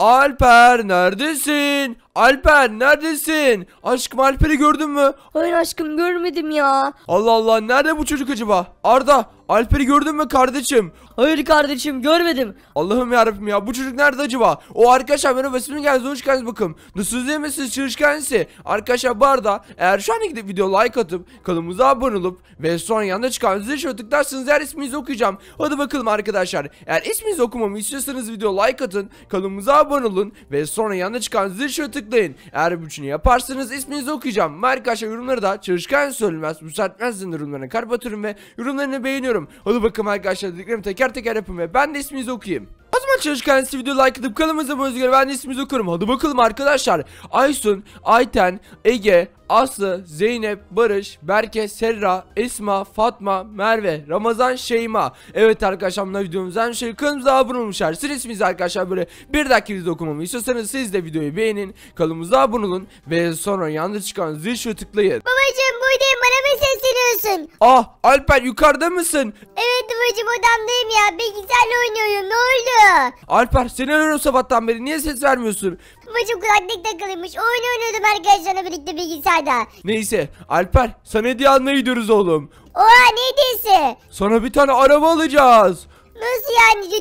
Alper neredesin? Alper neredesin? Aşkım Alper'i gördün mü? Hayır aşkım görmedim ya. Allah Allah nerede bu çocuk acaba? Arda Alper'i gördün mü kardeşim? Hayır kardeşim görmedim. Allah'ım yarabbim ya bu çocuk nerede acaba? O arkadaşlar benim basımım geldi hoş geldiniz bakın. Nasılsınız değil mi siz çırışkensi? Arkadaşlar bu arada eğer şu an gidip video like atıp kanalımıza abone olup ve sonra yanında çıkan zil şöyle tıklarsanız her isminizi okuyacağım. Hadi bakalım arkadaşlar eğer isminizi okumamı istiyorsanız video like atın kanalımıza abone olun ve sonra yanında çıkan zil şöyle tıklayın. Eğer bu üçünü yaparsanız isminizi okuyacağım. Ve arkadaşlar yorumları da çalışkan söylemez. Müsaitmez zindir yorumlarına kalp ve yorumlarını beğeniyorum. Hadi bakalım arkadaşlar dediklerimi teker teker yapın ve ben de isminizi okuyayım. O zaman çalışkan Videoyu like atıp kanalımıza abone olmayı ben de isminizi okurum. Hadi bakalım arkadaşlar. Aysun, Ayten, Ege, Aslı, Zeynep, Barış, Berke, Serra, Esma, Fatma, Merve, Ramazan, Şeyma. Evet arkadaşlar bunlar videomuzdan her şey kanalımıza abone olmuşlar. Siz isminiz arkadaşlar böyle bir dakika video okumamı istiyorsanız siz de videoyu beğenin. Kanalımıza abone olun ve sonra yanında çıkan zil şu tıklayın. Babacım buradayım bana mı sesleniyorsun? Ah Alper yukarıda mısın? Evet babacım odamdayım ya bilgisayarla oynuyorum ne oldu? Alper seni arıyorum sabahtan beri niye ses vermiyorsun? Babacım kulaklık takılıymış oyun oynuyordum arkadaşlarla birlikte bilgisayarda. Neyse Alper sana hediye almaya gidiyoruz oğlum. Oha ne hediyesi? Sana bir tane araba alacağız. Nasıl yani ciddi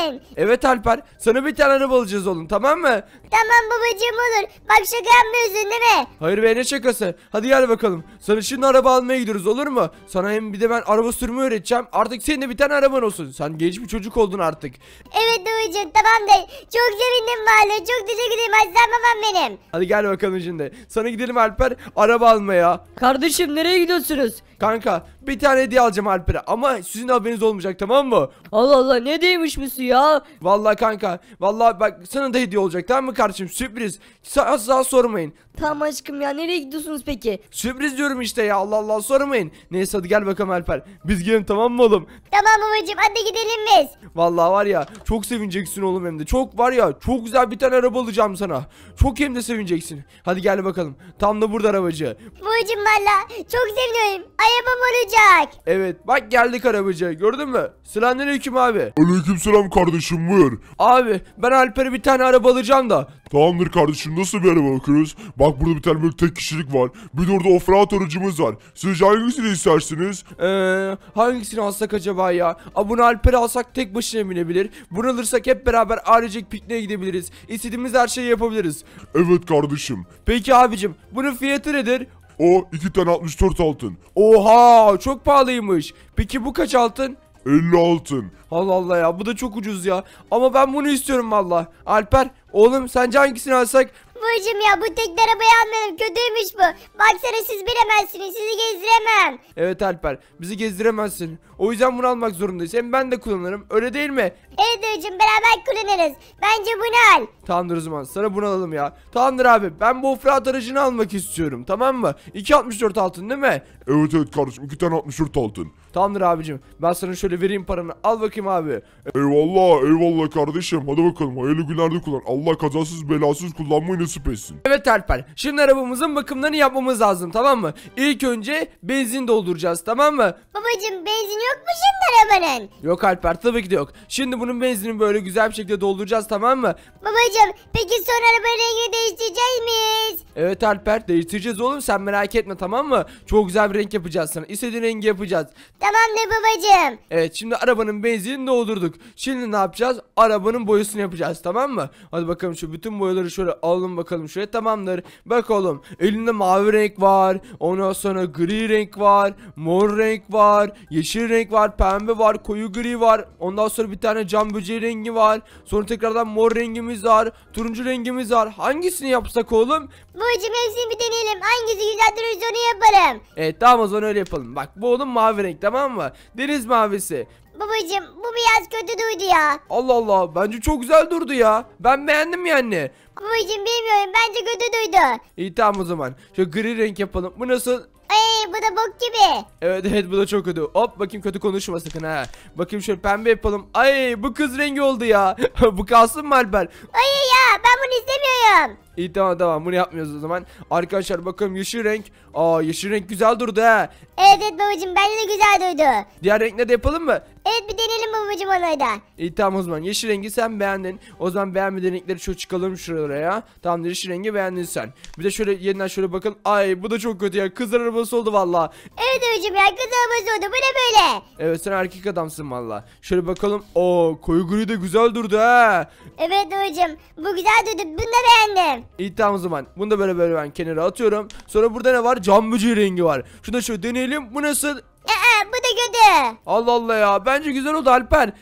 misin? Evet Alper sana bir tane araba alacağız oğlum tamam mı? Tamam babacığım olur. Bak şaka yapmıyorsun değil mi? Hayır be ne şakası. Hadi gel bakalım. Sana şimdi araba almaya gidiyoruz olur mu? Sana hem bir de ben araba sürmeyi öğreteceğim. Artık senin de bir tane araban olsun. Sen genç bir çocuk oldun artık. Evet babacığım tamam da çok sevindim vallahi. Çok teşekkür ederim aslan babam benim. Hadi gel bakalım şimdi. Sana gidelim Alper araba almaya. Kardeşim nereye gidiyorsunuz? Kanka bir tane hediye alacağım Alper'e ama sizin haberiniz olmayacak tamam mı? Allah Allah ne değmiş bu ya? Vallahi kanka. Vallahi bak sana da hediye olacak tamam mı kardeşim sürpriz. Asla sormayın. Tamam aşkım ya nereye gidiyorsunuz peki? Sürpriz diyorum işte ya Allah Allah sormayın. Neyse hadi gel bakalım Alper. Biz gelin tamam mı oğlum? Tamam babacım hadi gidelim biz. Valla var ya çok sevineceksin oğlum hem de. Çok var ya çok güzel bir tane araba alacağım sana. Çok hem de sevineceksin. Hadi gel bakalım. Tam da burada arabacı. Babacım valla çok seviniyorum. Ayabam olacak. Evet bak geldik arabacı gördün mü? Selamünaleyküm abi. Aleykümselam kardeşim buyur. Abi ben Alper'e bir tane araba alacağım da Tamamdır kardeşim nasıl bir araba bakıyoruz? Bak burada bir tane böyle tek kişilik var. Bir de orada offroad aracımız var. Siz hangisini istersiniz? Ee, hangisini alsak acaba ya? Aa, bunu Alper'e alsak tek başına binebilir. Bunu alırsak hep beraber ailecek pikniğe gidebiliriz. İstediğimiz her şeyi yapabiliriz. Evet kardeşim. Peki abicim bunun fiyatı nedir? O iki tane 64 altın. Oha çok pahalıymış. Peki bu kaç altın? 50 altın. Allah Allah ya bu da çok ucuz ya. Ama ben bunu istiyorum valla. Alper Oğlum sence hangisini alsak? Babacım ya bu tekli arabayı almayalım kötüymüş bu. Baksana siz bilemezsiniz sizi gezdiremem. Evet Alper bizi gezdiremezsin. O yüzden bunu almak zorundayız. Hem ben de kullanırım. Öyle değil mi? Evet hocam beraber kullanırız. Bence bunu al. Tamamdır o zaman. Sana bunu alalım ya. Tamamdır abi. Ben bu ofrat aracını almak istiyorum. Tamam mı? 2.64 altın değil mi? Evet evet kardeşim iki tane 64 altın. Tamamdır abicim. Ben sana şöyle vereyim paranı. Al bakayım abi. Eyvallah eyvallah kardeşim. Hadi bakalım hayırlı günlerde kullan. Allah kazasız belasız kullanmayı nasip etsin. Evet Alper. Şimdi arabamızın bakımlarını yapmamız lazım tamam mı? İlk önce benzin dolduracağız tamam mı? Babacım benzin yok yok mu şimdi arabanın? Yok Alper tabii ki de yok. Şimdi bunun benzinini böyle güzel bir şekilde dolduracağız tamam mı? Babacım peki sonra arabanın rengini değiştireceğiz miyiz? Evet Alper değiştireceğiz oğlum sen merak etme tamam mı? Çok güzel bir renk yapacağız sana. İstediğin rengi yapacağız. Tamam Tamamdır babacım. Evet şimdi arabanın benzinini doldurduk. Şimdi ne yapacağız? Arabanın boyasını yapacağız tamam mı? Hadi bakalım şu bütün boyaları şöyle alalım bakalım şöyle tamamdır. Bak oğlum elinde mavi renk var. Ondan sonra gri renk var. Mor renk var. Yeşil renk renk var. Pembe var. Koyu gri var. Ondan sonra bir tane cam böceği rengi var. Sonra tekrardan mor rengimiz var. Turuncu rengimiz var. Hangisini yapsak oğlum? Babacım hepsini bir deneyelim. Hangisi güzel durursa onu yaparım. Evet tamam o zaman öyle yapalım. Bak bu oğlum mavi renk tamam mı? Deniz mavisi. Babacım bu biraz kötü durdu ya. Allah Allah bence çok güzel durdu ya. Ben beğendim yani. Babacım bilmiyorum bence kötü durdu. İyi tamam o zaman. Şu gri renk yapalım. Bu nasıl? Ay bu da bok gibi. Evet evet bu da çok kötü. Hop bakayım kötü konuşma sakın ha. Bakayım şöyle pembe yapalım. Ay bu kız rengi oldu ya. bu kalsın mı Alper? Ay ya ben bunu izlemiyorum. İyi tamam tamam bunu yapmıyoruz o zaman. Arkadaşlar bakalım yeşil renk. Aa yeşil renk güzel durdu ha. Evet evet babacım bence de güzel durdu. Diğer renkle de yapalım mı? Evet bir deneyelim babacım olayı da. İyi tamam o zaman yeşil rengi sen beğendin. O zaman beğenmediğin renkleri şöyle çıkalım şuraya. Tamam yeşil rengi beğendin sen. Bir de şöyle yeniden şöyle bakın. Ay bu da çok kötü ya. Kızlar arabası oldu valla. Evet hocam ya kız oldu. Bu ne böyle? Evet sen erkek adamsın valla. Şöyle bakalım. o koyu gri de güzel durdu ha. Evet hocam. Bu güzel durdu. Bunu da beğendim. İyi tamam o zaman. Bunu da böyle böyle ben kenara atıyorum. Sonra burada ne var? Cam böceği rengi var. Şunu da şöyle deneyelim. Bu nasıl? Aa, bu da kötü. Allah Allah ya. Bence güzel oldu Alper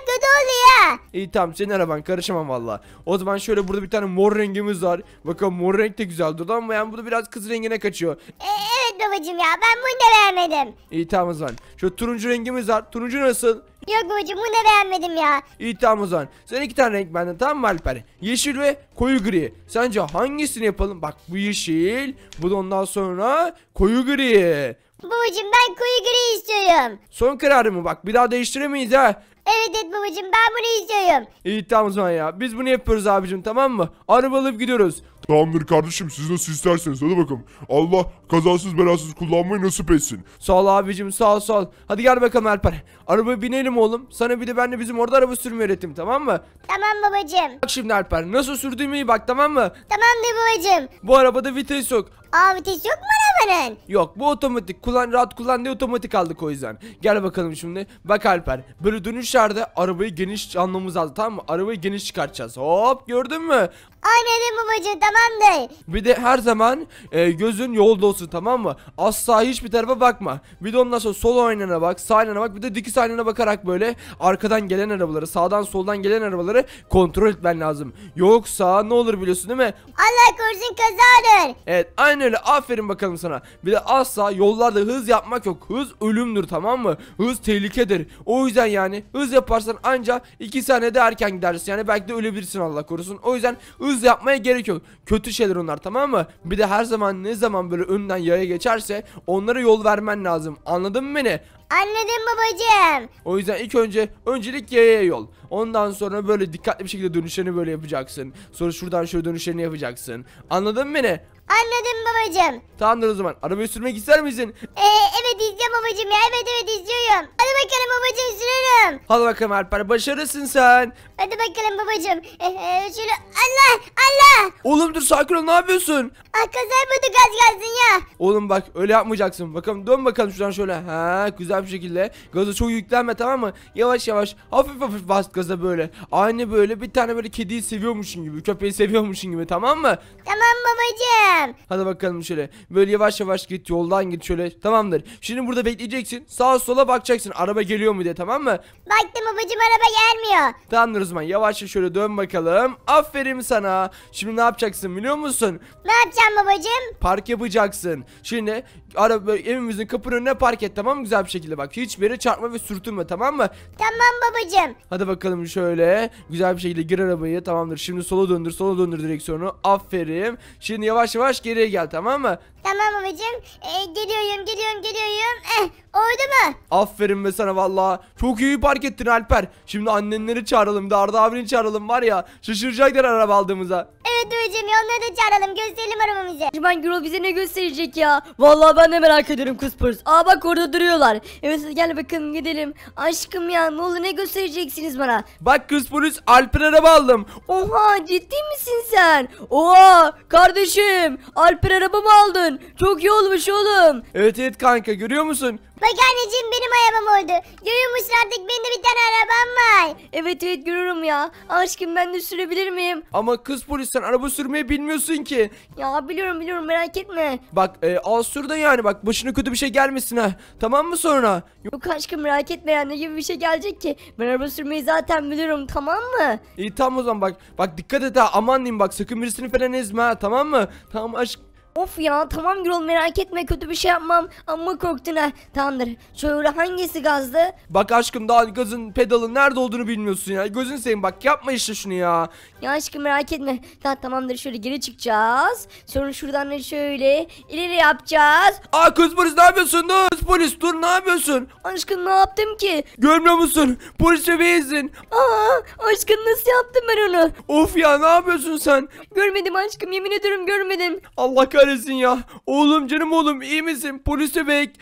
kötü oluyor. İyi tamam senin araban karışamam valla. O zaman şöyle burada bir tane mor rengimiz var. Bakın mor renk de güzel durdu ama yani bu da biraz kız rengine kaçıyor. E, evet babacım ya ben bunu da beğenmedim. İyi tamam o zaman. Şöyle turuncu rengimiz var. Turuncu nasıl? Yok babacım bunu da beğenmedim ya. İyi tamam o zaman. Sen iki tane renk benden tamam mı Alper? Yeşil ve koyu gri. Sence hangisini yapalım? Bak bu yeşil. Bu da ondan sonra koyu gri. Babacım ben koyu gri istiyorum. Son kararı mı? Bak bir daha değiştiremeyiz ha. Evet et babacım ben bunu istiyorum. İyi tamam o zaman ya. Biz bunu yapıyoruz abicim tamam mı? Araba alıp gidiyoruz. Tamamdır kardeşim siz nasıl isterseniz hadi bakalım. Allah kazasız belasız kullanmayı nasip etsin. Sağ ol abicim sağ ol sağ ol. Hadi gel bakalım Alper. Arabaya binelim oğlum. Sana bir de ben de bizim orada araba sürmeyi öğrettim tamam mı? Tamam babacım. Bak şimdi Alper nasıl sürdüğümü iyi bak tamam mı? Tamamdır babacım. Bu arabada vites yok. Aa vites yok mu lan? bunun. Yok bu otomatik. Kullan rahat kullan diye otomatik aldık o yüzden. Gel bakalım şimdi. Bak Alper. Böyle dönüşlerde arabayı geniş anlamımız aldı tamam mı? Arabayı geniş çıkartacağız. Hop gördün mü? Aynen babacığım tamamdır. Bir de her zaman e, gözün yolda olsun tamam mı? Asla hiçbir tarafa bakma. Bir de ondan sonra sol aynana bak, sağ aynana bak. Bir de dikiz aynana bakarak böyle arkadan gelen arabaları, sağdan soldan gelen arabaları kontrol etmen lazım. Yoksa ne olur biliyorsun değil mi? Allah korusun kaza Evet aynen öyle. Aferin bakalım sana sonra. Bir de asla yollarda hız yapmak yok. Hız ölümdür tamam mı? Hız tehlikedir. O yüzden yani hız yaparsan anca 2 saniyede erken gidersin. Yani belki de ölebilirsin Allah korusun. O yüzden hız yapmaya gerek yok. Kötü şeyler onlar tamam mı? Bir de her zaman ne zaman böyle önden yaya geçerse onlara yol vermen lazım. Anladın mı beni? Anladım babacığım. O yüzden ilk önce öncelik yaya yol. Ondan sonra böyle dikkatli bir şekilde dönüşlerini böyle yapacaksın. Sonra şuradan şöyle dönüşlerini yapacaksın. Anladın mı beni? Anladım babacım. Tamamdır o zaman. Arabayı sürmek ister misin? Ee, evet izliyorum babacım ya. Evet evet izliyorum başarıyorum. Hadi bakalım babacım sürerim. Hadi bakalım Alper başarısın sen. Hadi bakalım babacım. Ee, eh, eh, Allah Allah. Oğlum dur sakin ol ne yapıyorsun? Ah kazay bulduk az gelsin ya. Oğlum bak öyle yapmayacaksın. Bakalım dön bakalım şuradan şöyle. Ha güzel bir şekilde. Gaza çok yüklenme tamam mı? Yavaş yavaş hafif hafif bas gaza böyle. Aynı böyle bir tane böyle kediyi seviyormuşsun gibi. Köpeği seviyormuşsun gibi tamam mı? Tamam babacım. Hadi bakalım şöyle. Böyle yavaş yavaş git yoldan git şöyle. Tamamdır. Şimdi burada bekleyeceksin. Sağa sola bak bakacaksın araba geliyor mu diye tamam mı? Baktım babacım araba gelmiyor. Tamamdır o yavaşça şöyle dön bakalım. Aferin sana. Şimdi ne yapacaksın biliyor musun? Ne yapacağım babacım? Park yapacaksın. Şimdi araba evimizin kapının önüne park et tamam mı güzel bir şekilde bak. Hiçbir yere çarpma ve sürtünme tamam mı? Tamam babacım. Hadi bakalım şöyle güzel bir şekilde gir arabayı tamamdır. Şimdi sola döndür sola döndür direksiyonu. Aferin. Şimdi yavaş yavaş geriye gel tamam mı? Tamam babacım. Ee, geliyorum geliyorum geliyorum. Eh, Öyle mi? Aferin be sana valla. Çok iyi park ettin Alper. Şimdi annenleri çağıralım Darda Arda abini çağıralım var ya. Şaşıracaklar araba aldığımıza. Evet Doğucuğum ya onları da çağıralım gösterelim arabamızı. Acaba Gürol bize ne gösterecek ya? Vallahi ben de merak ediyorum kuspurs. Aa bak orada duruyorlar. Evet gel bakın gidelim. Aşkım ya ne olur ne göstereceksiniz bana? Bak kuspurs Alper araba aldım. Oha ciddi misin sen? Oha kardeşim Alper araba mı aldın? Çok iyi olmuş oğlum. Evet evet kanka görüyor musun? Bak anneciğim benim arabam oldu. Görüyor artık benim de bir tane arabam var. Evet evet görüyorum ya. Aşkım ben de sürebilir miyim? Ama kız polis sen araba sürmeyi bilmiyorsun ki. Ya biliyorum biliyorum merak etme. Bak e, al sür de yani bak başına kötü bir şey gelmesin ha. Tamam mı sonra? Yok aşkım merak etme yani ne gibi bir şey gelecek ki. Ben araba sürmeyi zaten biliyorum tamam mı? İyi tamam o zaman bak. Bak dikkat et ha aman diyeyim bak sakın birisini falan ezme ha tamam mı? Tamam aşkım. Of ya tamam Gürol merak etme kötü bir şey yapmam. Amma korktun ha. Tamamdır. Şöyle hangisi gazdı? Bak aşkım daha gazın pedalın nerede olduğunu bilmiyorsun ya. Gözün seveyim bak yapma işte şunu ya. Ya aşkım merak etme. Tamam tamamdır şöyle geri çıkacağız. Sonra şuradan da şöyle ileri yapacağız. Aa kız polis ne yapıyorsun? Kız polis dur ne yapıyorsun? Aşkım ne yaptım ki? Görmüyor musun? Polis bebeğizsin. Aa aşkım nasıl yaptım ben onu? Of ya ne yapıyorsun sen? Görmedim aşkım yemin ederim görmedim. Allah kahretsin kahretsin ya. Oğlum canım oğlum iyi misin? Polis bebek.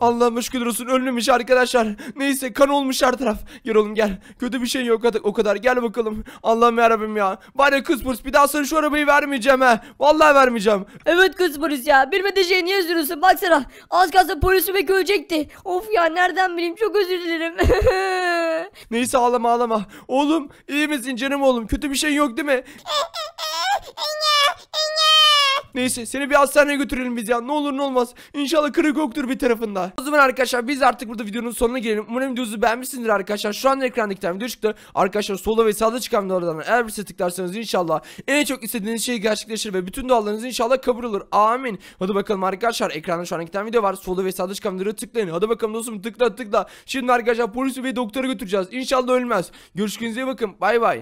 Allah'ıma şükür olsun ölmemiş arkadaşlar. Neyse kan olmuş her taraf. Gel oğlum gel. Kötü bir şey yok artık o kadar. Gel bakalım. Allah'ım yarabbim ya. Var ya kız polis bir daha sana şu arabayı vermeyeceğim ha. Vallahi vermeyeceğim. Evet kız polis ya. Bir meteceye niye üzülüyorsun? Baksana. Az kalsın polis bebek ölecekti. Of ya nereden bileyim çok özür dilerim. Neyse ağlama ağlama. Oğlum iyi misin canım oğlum? Kötü bir şey yok değil mi? E, e, Neyse seni bir hastaneye götürelim biz ya. Ne olur ne olmaz. İnşallah kırık yoktur bir tarafında. O zaman arkadaşlar biz artık burada videonun sonuna gelelim. Umarım videomuzu beğenmişsinizdir arkadaşlar. Şu an ekrandaki tane video çıktı. Arkadaşlar solda ve sağda çıkan videolardan eğer bir şey tıklarsanız inşallah en çok istediğiniz şey gerçekleşir ve bütün dualarınız inşallah kabul olur. Amin. Hadi bakalım arkadaşlar ekranda şu an iki tane video var. Solda ve sağda çıkan videoları tıklayın. Hadi bakalım dostum tıkla tıkla. Şimdi arkadaşlar polisi ve doktora götüreceğiz. İnşallah ölmez. Görüşkünüze bakın. Bay bay.